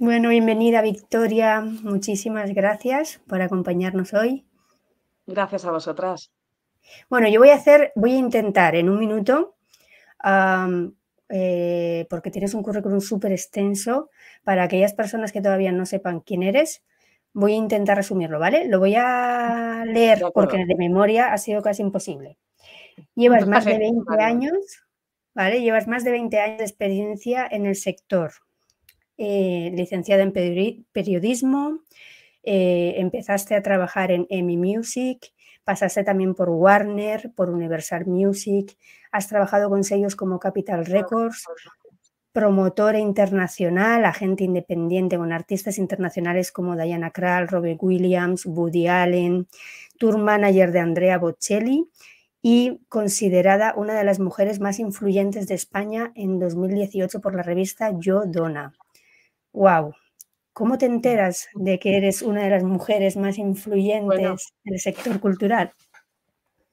Bueno, bienvenida Victoria. Muchísimas gracias por acompañarnos hoy. Gracias a vosotras. Bueno, yo voy a hacer, voy a intentar en un minuto, eh, porque tienes un currículum súper extenso, para aquellas personas que todavía no sepan quién eres, voy a intentar resumirlo, ¿vale? Lo voy a leer porque de memoria ha sido casi imposible. Llevas más de 20 años, ¿vale? Llevas más de 20 años de experiencia en el sector, eh, licenciada en periodismo, eh, empezaste a trabajar en EMI Music, pasaste también por Warner, por Universal Music, has trabajado con sellos como Capital Records, promotora internacional, agente independiente con artistas internacionales como Diana Krall, Robert Williams, Woody Allen, tour manager de Andrea Bocelli y considerada una de las mujeres más influyentes de España en 2018 por la revista Yo Dona wow, ¿cómo te enteras de que eres una de las mujeres más influyentes del sector cultural?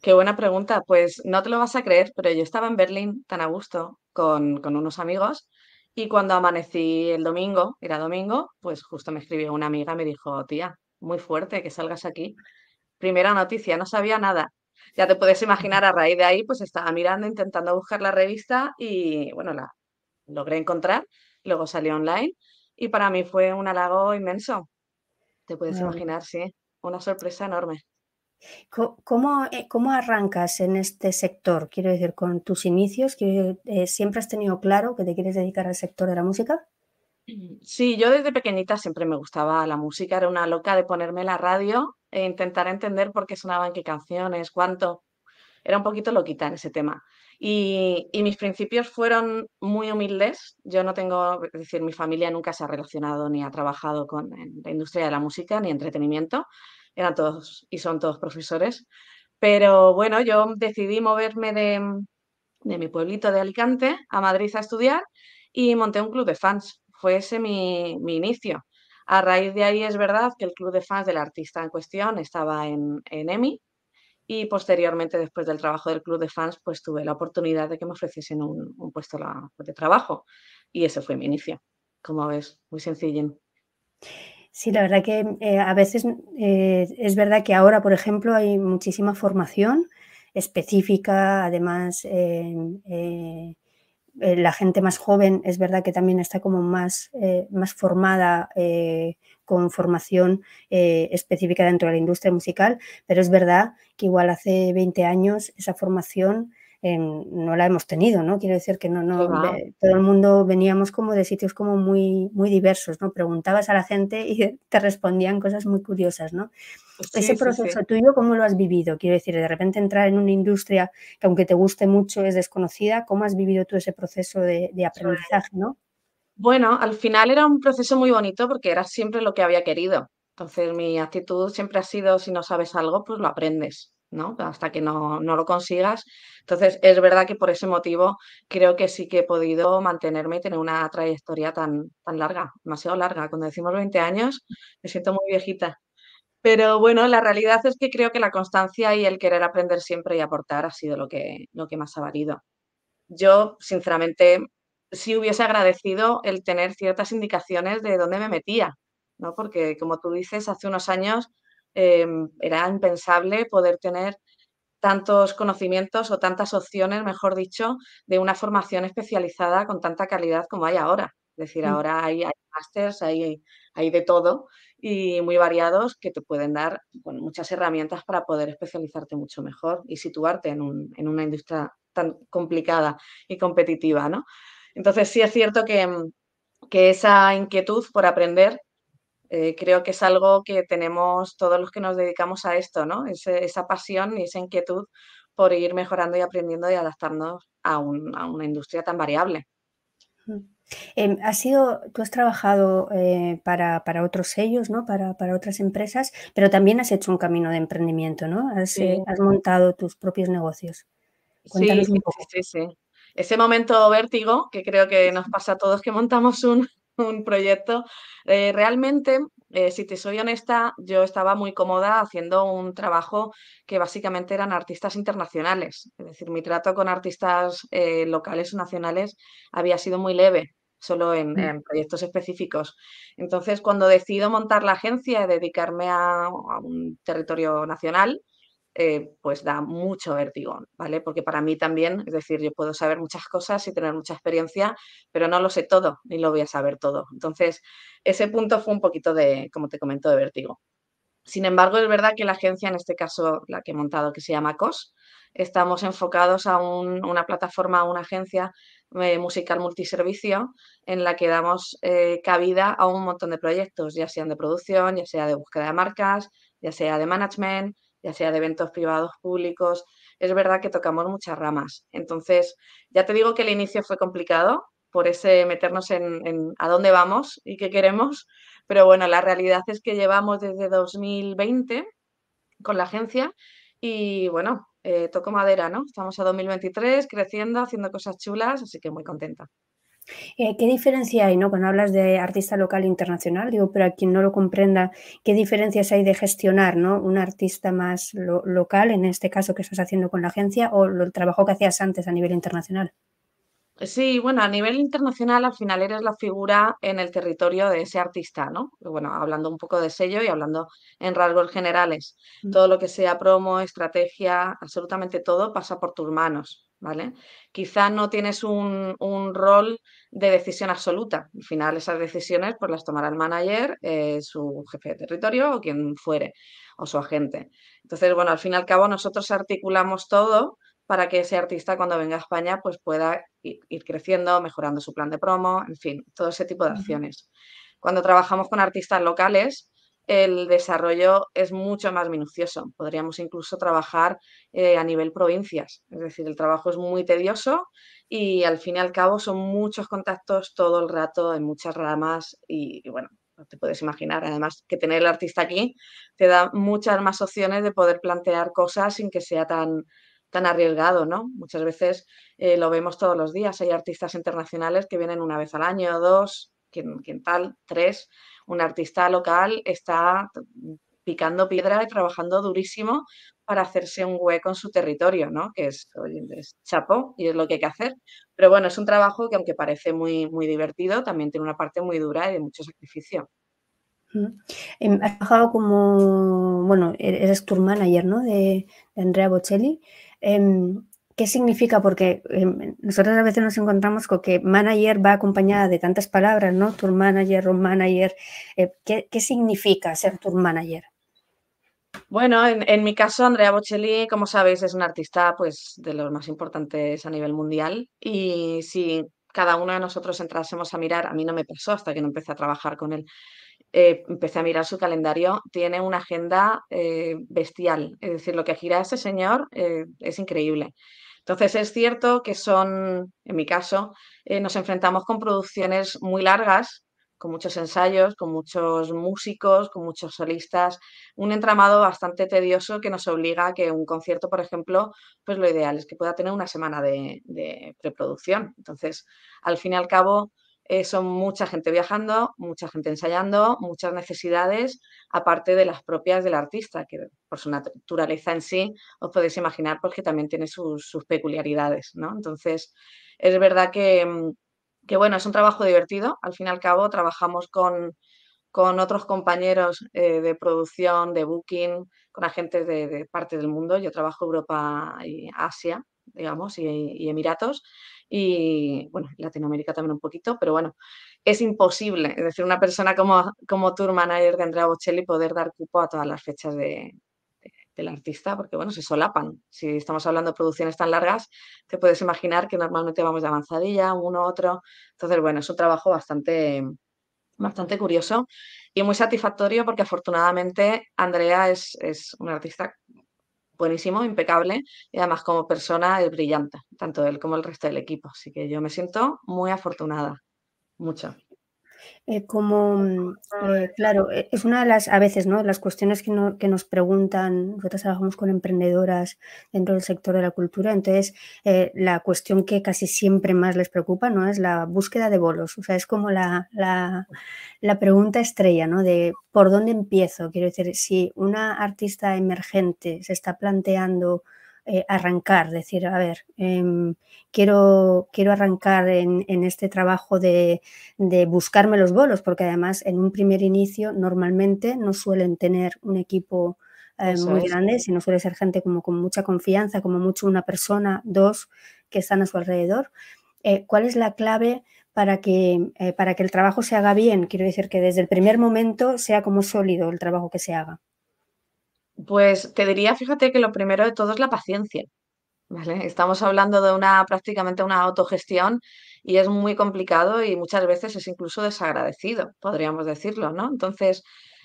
Qué buena pregunta. Pues no te lo vas a creer, pero yo estaba en Berlín tan a gusto con, unos amigos y cuando amanecí el domingo, era domingo, pues justo me escribió una amiga y me dijo, tía, muy fuerte que salgas aquí. Primera noticia, no sabía nada. Ya te puedes imaginar, a raíz de ahí, pues estaba mirando, intentando buscar la revista y bueno, la logré encontrar, luego salió online y para mí fue un halago inmenso. Te puedes imaginar, sí. Una sorpresa enorme. Eh, ¿Cómo, arrancas en este sector? Quiero decir, con tus inicios, que eh, ¿siempre has tenido claro que te quieres dedicar al sector de la música? Mm, sí, yo desde pequeñita siempre me gustaba la música, era una loca de ponerme la radio e intentar entender por qué sonaban qué canciones, cuánto. Era un poquito loquita en ese tema. Y, mis principios fueron muy humildes. Yo no tengo, es decir, mi familia nunca se ha relacionado ni ha trabajado con la industria de la música ni entretenimiento. Eran todos y son todos profesores. Pero bueno, yo decidí moverme de, mi pueblito de Alicante a Madrid a estudiar y monté un club de fans. Fue ese mi, inicio. A raíz de ahí es verdad que el club de fans del artista en cuestión estaba en, en EMI y posteriormente, después del trabajo del club de fans, pues tuve la oportunidad de que me ofreciesen un, puesto de trabajo y ese fue mi inicio. Como ves, muy sencillo. Sí, la verdad que eh, a veces eh, es verdad que ahora, por ejemplo, hay muchísima formación específica, además eh, eh, la gente más joven es verdad que también está como más, eh, más formada eh, con formación específica dentro de la industria musical, pero es verdad que igual hace 20 años esa formación em, no la hemos tenido, ¿no? Quiero decir que no, no, todo el mundo veníamos como de sitios como muy, muy diversos, ¿no? Preguntabas a la gente y te respondían cosas muy curiosas, ¿no? Ese proceso tuyo, ¿cómo lo has vivido? Quiero decir, de repente entrar en una industria que aunque te guste mucho es desconocida, ¿cómo has vivido tú ese proceso de, aprendizaje, no? Bueno, al final era un proceso muy bonito porque era siempre lo que había querido. Entonces mi actitud siempre ha sido, si no sabes algo, pues lo aprendes. ¿no? Hasta que no, no, lo consigas. Entonces, es verdad que por ese motivo creo que sí que he podido mantenerme y tener una trayectoria tan, tan larga, demasiado larga. Cuando decimos 20 años, me siento muy viejita. Pero bueno, la realidad es que creo que la constancia y el querer aprender siempre y aportar ha sido lo que, más ha valido. Yo, sinceramente, sí hubiese agradecido el tener ciertas indicaciones de dónde me metía, ¿no? Porque, como tú dices, hace unos años em, era impensable poder tener tantos conocimientos o tantas opciones, mejor dicho, de una formación especializada con tanta calidad como hay ahora. Es decir, ahora hay, hay masters, hay, hay de todo y muy variados que te pueden dar muchas herramientas para poder especializarte mucho mejor y situarte en, una industria tan complicada y competitiva, ¿no? Entonces sí es cierto que, esa inquietud por aprender eh, creo que es algo que tenemos todos los que nos dedicamos a esto, ¿no? esa pasión y esa inquietud por ir mejorando y aprendiendo y adaptarnos a una industria tan variable. Em, ha sido, tú has trabajado eh, para, otros sellos, ¿no? Para, otras empresas, pero también has hecho un camino de emprendimiento, ¿no? Has, eh, montado tus propios negocios. sí, sí, Ese momento vértigo que creo que nos pasa a todos que montamos un, un proyecto. Eh, realmente, eh, si te soy honesta, yo estaba muy cómoda haciendo un trabajo que básicamente eran artistas internacionales. Es decir, mi trato con artistas eh, locales o nacionales había sido muy leve solo mm. en, proyectos específicos. Entonces, cuando decido montar la agencia y dedicarme a un territorio nacional, eh, pues da mucho vértigo, ¿vale? Porque para mí también, es decir, yo puedo saber muchas cosas y tener mucha experiencia, pero no lo sé todo, ni lo voy a saber todo. Entonces, ese punto fue un poquito de, como te comento, de vértigo. Sin embargo, es verdad que la agencia, en este caso la que he montado, que se llama COS, estamos enfocados a una plataforma, a una agencia eh, musical multiservicio en la que damos eh, cabida a un montón de proyectos, ya sean de producción, ya sea de búsqueda de marcas, ya sea de management, ya sea de eventos privados, públicos. Es verdad que tocamos muchas ramas. Entonces, ya te digo que el inicio fue complicado por ese meternos en, a dónde vamos y qué queremos, pero bueno, la realidad es que llevamos desde 2020 con la agencia y bueno, eh, toco madera, ¿no? Estamos a 2023 creciendo, haciendo cosas chulas, así que muy contenta. Eh, ¿Qué diferencia hay no? cuando hablas de artista local e internacional? Digo, a quien no lo comprenda, ¿qué diferencias hay de gestionar un artista más local, en este caso que estás haciendo con la agencia, o el trabajo que hacías antes a nivel internacional? Sí, bueno, a nivel internacional al final eres la figura en el territorio de ese artista, ¿no? Bueno, hablando un poco de sello y hablando en rasgos generales. Mm. Todo lo que sea promo, estrategia, absolutamente todo pasa por tus manos. ¿vale? Quizás no tienes un, rol de decisión absoluta. Al final esas decisiones pues, las tomará el manager, eh, su jefe de territorio o quien fuere, o su agente. Entonces, bueno, al fin y al cabo nosotros articulamos todo para que ese artista cuando venga a España pues, pueda ir creciendo, mejorando su plan de promo, en fin, todo ese tipo de acciones. Cuando trabajamos con artistas locales, el desarrollo es mucho más minucioso. Podríamos incluso trabajar eh, a nivel provincias. Es decir, el trabajo es muy tedioso y al fin y al cabo son muchos contactos todo el rato en muchas ramas y, bueno, no te puedes imaginar. Además, que tener el artista aquí te da muchas más opciones de poder plantear cosas sin que sea tan, tan arriesgado, ¿no? Muchas veces eh, lo vemos todos los días. Hay artistas internacionales que vienen una vez al año, dos, tal, tres, un artista local, está picando piedra y trabajando durísimo para hacerse un hueco en su territorio, ¿no? Que es, chapó y es lo que hay que hacer. Pero bueno, es un trabajo que aunque parece muy, muy divertido, también tiene una parte muy dura y de mucho sacrificio. Em, has trabajado como, bueno, eres tour manager, ¿no? De, Andrea Bocelli. Em, ¿Qué significa? Porque em, nosotros a veces nos encontramos con que manager va acompañada de tantas palabras, ¿no? Tour manager, o manager. Eh, ¿qué, significa ser tour manager? Bueno, en, mi caso, Andrea Bocelli, como sabéis, es un artista pues, de los más importantes a nivel mundial. Y si cada uno de nosotros entrásemos a mirar, a mí no me pasó hasta que no empecé a trabajar con él, eh, empecé a mirar su calendario, tiene una agenda eh, bestial. Es decir, lo que gira ese señor es increíble. Entonces es cierto que son, en mi caso, eh, nos enfrentamos con producciones muy largas, con muchos ensayos, con muchos músicos, con muchos solistas, un entramado bastante tedioso que nos obliga a que un concierto, por ejemplo, pues lo ideal es que pueda tener una semana de preproducción. Entonces, al fin y al cabo, eh, son mucha gente viajando, mucha gente ensayando, muchas necesidades, aparte de las propias del artista, que por su naturaleza en sí os podéis imaginar porque pues, también tiene sus, peculiaridades, ¿no? Entonces, es verdad mm, que, bueno, es un trabajo divertido, al fin y al cabo trabajamos con, otros compañeros eh, de producción, de booking, con agentes de, de parte del mundo, yo trabajo Europa y Asia, digamos, y, Emiratos, y bueno, Latinoamérica también un poquito, pero bueno, es imposible, es decir, una persona como, como tour manager de Andrea Bocelli poder dar cupo a todas las fechas del artista, porque bueno, se solapan. Si estamos hablando de producciones tan largas, te puedes imaginar que normalmente vamos de avanzadilla, uno, otro. Entonces, bueno, es un trabajo bastante, bastante curioso y muy satisfactorio porque afortunadamente Andrea es, es una artista buenísimo, impecable y además como persona es eh, brillante, tanto él como el resto del equipo. Así que yo me siento muy afortunada, mucho. Eh, como, mm, eh, claro, eh, es una de las, a veces, ¿no? Las cuestiones que, que, nos preguntan, nosotros trabajamos con emprendedoras dentro del sector de la cultura, entonces la cuestión que casi siempre más les preocupa, ¿no? Es la búsqueda de bolos, o sea, es como la, la, la pregunta estrella, ¿no? De por dónde empiezo, quiero decir, si una artista emergente se está planteando eh, arrancar, decir, a ver, em, quiero, quiero arrancar en, este trabajo de, buscarme los bolos, porque además en un primer inicio normalmente no suelen tener un equipo eh, muy grande, sino suele ser gente como con mucha confianza, como mucho una persona, dos que están a su alrededor. Eh, ¿Cuál es la clave? Para que, para que el trabajo se haga bien, quiero decir que desde el primer momento sea como sólido el trabajo que se haga. Pues te diría, fíjate que lo primero de todo es la paciencia. Estamos hablando de una prácticamente una autogestión y es muy complicado y muchas veces es incluso desagradecido, podríamos decirlo, ¿no? Entonces,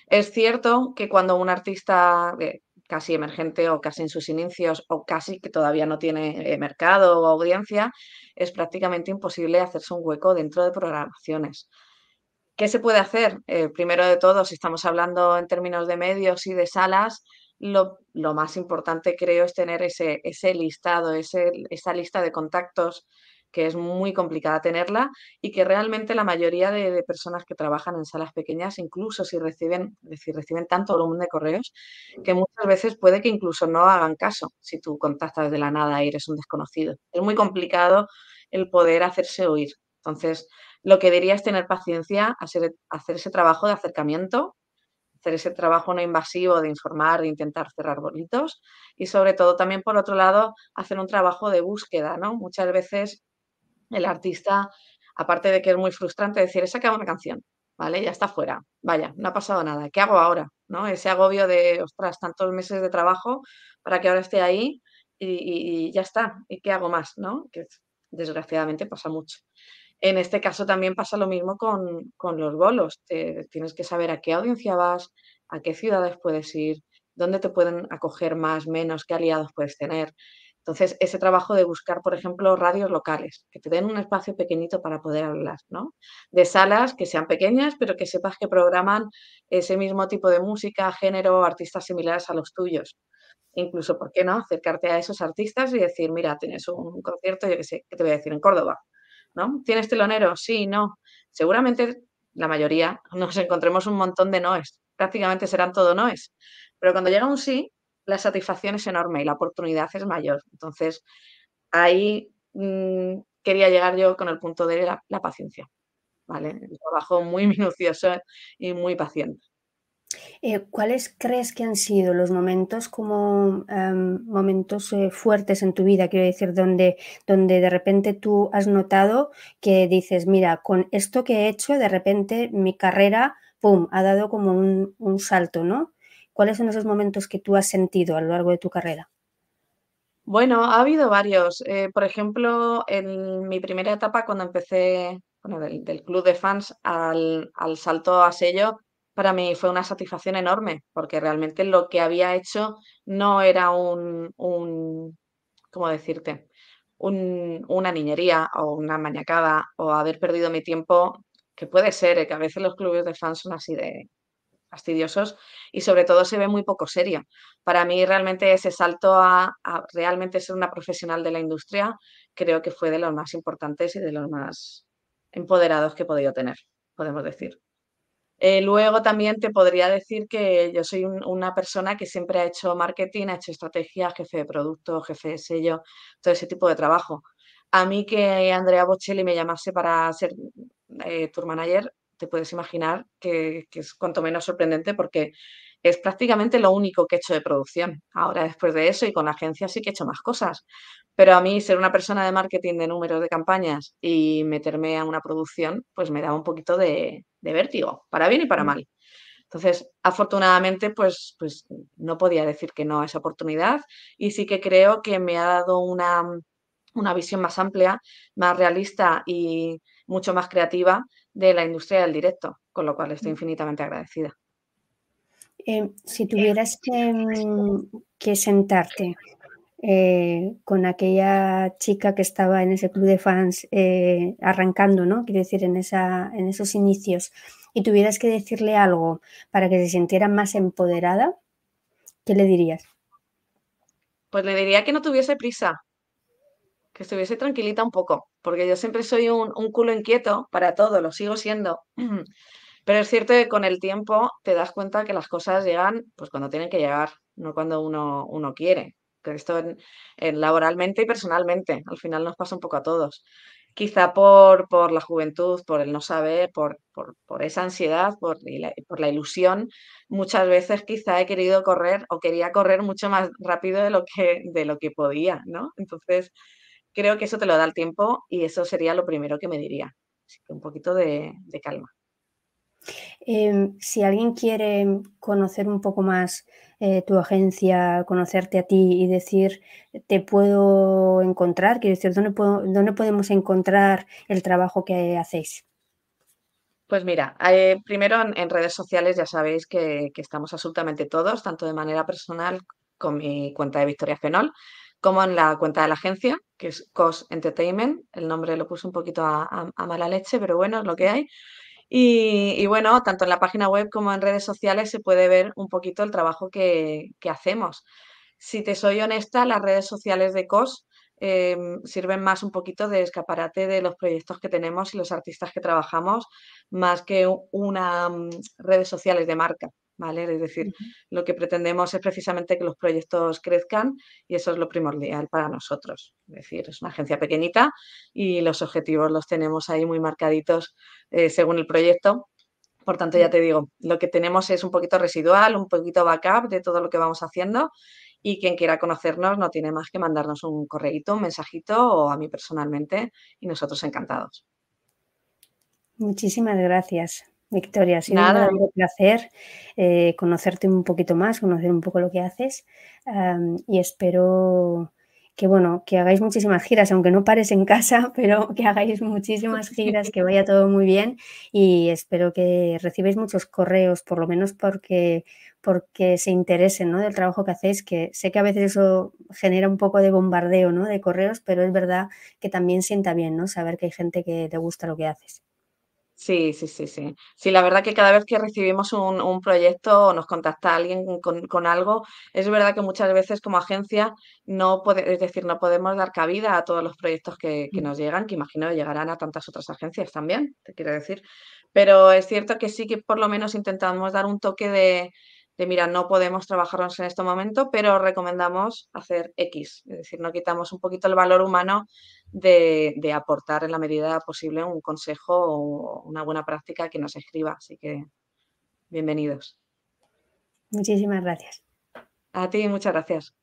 es cierto que cuando un artista eh, casi emergente o casi en sus inicios o casi que todavía no tiene eh, mercado o audiencia, es prácticamente imposible hacerse un hueco dentro de programaciones. ¿Qué se puede hacer? Eh, primero de todo, si estamos hablando en términos de medios y de salas, lo, más importante creo es tener ese, listado, esa lista de contactos que es muy complicada tenerla y que realmente la mayoría de, personas que trabajan en salas pequeñas, incluso si reciben, decir reciben tanto volumen de correos, que muchas veces puede que incluso no hagan caso si tú contactas de la nada y eres un desconocido. Es muy complicado el poder hacerse oír. Entonces, lo que diría es tener paciencia, hacer, hacer ese trabajo de acercamiento hacer ese trabajo no invasivo de informar, de intentar cerrar bolitos y sobre todo también por otro lado hacer un trabajo de búsqueda, ¿no? Muchas veces el artista, aparte de que es muy frustrante decir, he sacado una canción, ¿vale? Ya está fuera, vaya, no ha pasado nada, ¿qué hago ahora? ¿No? Ese agobio de, ostras, tantos meses de trabajo para que ahora esté ahí y, y ya está, ¿y qué hago más? ¿No? Que desgraciadamente pasa mucho. En este caso también pasa lo mismo con, los bolos. tienes que saber a qué audiencia vas, a qué ciudades puedes ir, dónde te pueden acoger más, menos, qué aliados puedes tener. Entonces, ese trabajo de buscar, por ejemplo, radios locales, que te den un espacio pequeñito para poder hablar, ¿no? De salas que sean pequeñas, pero que sepas que programan ese mismo tipo de música, género, artistas similares a los tuyos. Incluso, ¿por qué no? Acercarte a esos artistas y decir, mira, tienes un concierto, yo qué sé, ¿qué te voy a decir? En Córdoba. ¿no? ¿Tienes telonero? Sí, no. Seguramente la mayoría nos encontremos un montón de noes, prácticamente serán todo noes, pero cuando llega un sí, la satisfacción es enorme y la oportunidad es mayor. Entonces, ahí mm, quería llegar yo con el punto de la, paciencia, ¿vale? trabajo muy minucioso y muy paciente. Eh, ¿Cuáles crees que han sido los momentos como em, momentos eh, fuertes en tu vida? Quiero decir, donde, donde de repente tú has notado que dices, mira, con esto que he hecho, de repente mi carrera, ha dado como un, salto, ¿no? ¿Cuáles son esos momentos que tú has sentido a lo largo de tu carrera? Bueno, ha habido varios. Eh, por ejemplo, en mi primera etapa, cuando empecé del, club de fans al salto a sello, para mí fue una satisfacción enorme, porque realmente lo que había hecho no era un, un ¿cómo decirte? Un, una niñería o una mañacada o haber perdido mi tiempo, que puede ser, ¿eh? que a veces los clubes de fans son así de fastidiosos y sobre todo se ve muy poco serio. Para mí realmente ese salto a, a realmente ser una profesional de la industria creo que fue de los más importantes y de los más empoderados que he podido tener, podemos decir. Eh, luego también te podría decir que yo soy una persona que siempre ha hecho marketing, ha hecho estrategia, jefe de producto, jefe de sello, todo ese tipo de trabajo. A mí que Andrea Bocelli me llamase para ser eh, tour manager, te puedes imaginar que, que, es cuanto menos sorprendente porque es prácticamente lo único que he hecho de producción. Ahora, después de eso y con la agencia, sí que he hecho más cosas, pero a mí ser una persona de marketing, de números, de campañas y meterme a una producción, pues me daba un poquito de, vértigo, para bien y para mm. mal. Entonces, afortunadamente, pues, pues no podía decir que no a esa oportunidad y sí que creo que me ha dado una, visión más amplia, más realista y mucho más creativa de la industria del directo, con lo cual estoy mm. infinitamente agradecida. Em, si eh, tuvieras que, pues, mm, sentarte eh, con aquella chica que estaba en ese club de fans eh, arrancando, ¿no? Quiero decir, en, esa, en esos inicios, y tuvieras que decirle algo para que se sintiera más empoderada, ¿qué le dirías? Pues le diría que no tuviese prisa, que estuviese tranquilita un poco, porque yo siempre soy un, culo inquieto para todo, lo sigo siendo. Pero es cierto que con el tiempo te das cuenta que las cosas llegan pues cuando tienen que llegar, no cuando uno, uno quiere esto en, laboralmente y personalmente, al final nos pasa un poco a todos. Quizá por, por la juventud, por el no saber, por, por, esa ansiedad, por la, por la ilusión, muchas veces quizá he querido correr o quería correr mucho más rápido de lo que, de lo que podía, ¿no? Entonces, creo que eso te lo da el tiempo y eso sería lo primero que me diría. Así que un poquito de calma. Em, si alguien quiere conocer un poco más eh, tu agencia, conocerte a ti y decir, te puedo encontrar, quiero decir, ¿dónde, podemos encontrar el trabajo que hacéis? Pues mira, eh, primero en, redes sociales ya sabéis que, estamos absolutamente todos, tanto de manera personal con mi cuenta de Victoria Fenol, como en la cuenta de la agencia, que es COS Entertainment. El nombre lo puse un poquito a, a mala leche, pero bueno, es lo que hay. Y, bueno, tanto en la página web como en redes sociales se puede ver un poquito el trabajo que, hacemos. Si te soy honesta, las redes sociales de COS eh, sirven más un poquito de escaparate de los proyectos que tenemos y los artistas que trabajamos, más que una mm, redes sociales de marca. ¿vale? Es decir, lo que pretendemos es precisamente que los proyectos crezcan y eso es lo primordial para nosotros. Es decir, es una agencia pequeñita y los objetivos los tenemos ahí muy marcaditos eh, según el proyecto. Por tanto, ya te digo, lo que tenemos es un poquito residual, un poquito backup de todo lo que vamos haciendo y quien quiera conocernos no tiene más que mandarnos un correíto, un mensajito o a mí personalmente y nosotros encantados. Muchísimas gracias. Victoria, ha sido un placer eh, conocerte un poquito más, conocer un poco lo que haces y espero que bueno, que hagáis muchísimas giras, aunque no pares en casa, pero que hagáis muchísimas giras, que vaya todo muy bien y espero que recibáis muchos correos, por lo menos porque, porque se interesen ¿no? del trabajo que hacéis, que sé que a veces eso genera un poco de bombardeo ¿no? de correos, pero es verdad que también sienta bien ¿no? saber que hay gente que te gusta lo que haces. Sí, sí, sí, sí. Sí, la verdad que cada vez que recibimos un, proyecto o nos contacta alguien con, algo, es verdad que muchas veces como agencia no decir, no podemos dar cabida a todos los proyectos que, que mm. nos llegan, que imagino llegarán a tantas otras agencias también, te quiero decir. Pero es cierto que sí que por lo menos intentamos dar un toque de, mira, no podemos trabajarnos en este momento, pero recomendamos hacer X. Es decir, no quitamos un poquito el valor humano de, de aportar en la medida posible un consejo o una buena práctica que nos escriba. Así que bienvenidos. Muchísimas gracias. A ti, muchas gracias.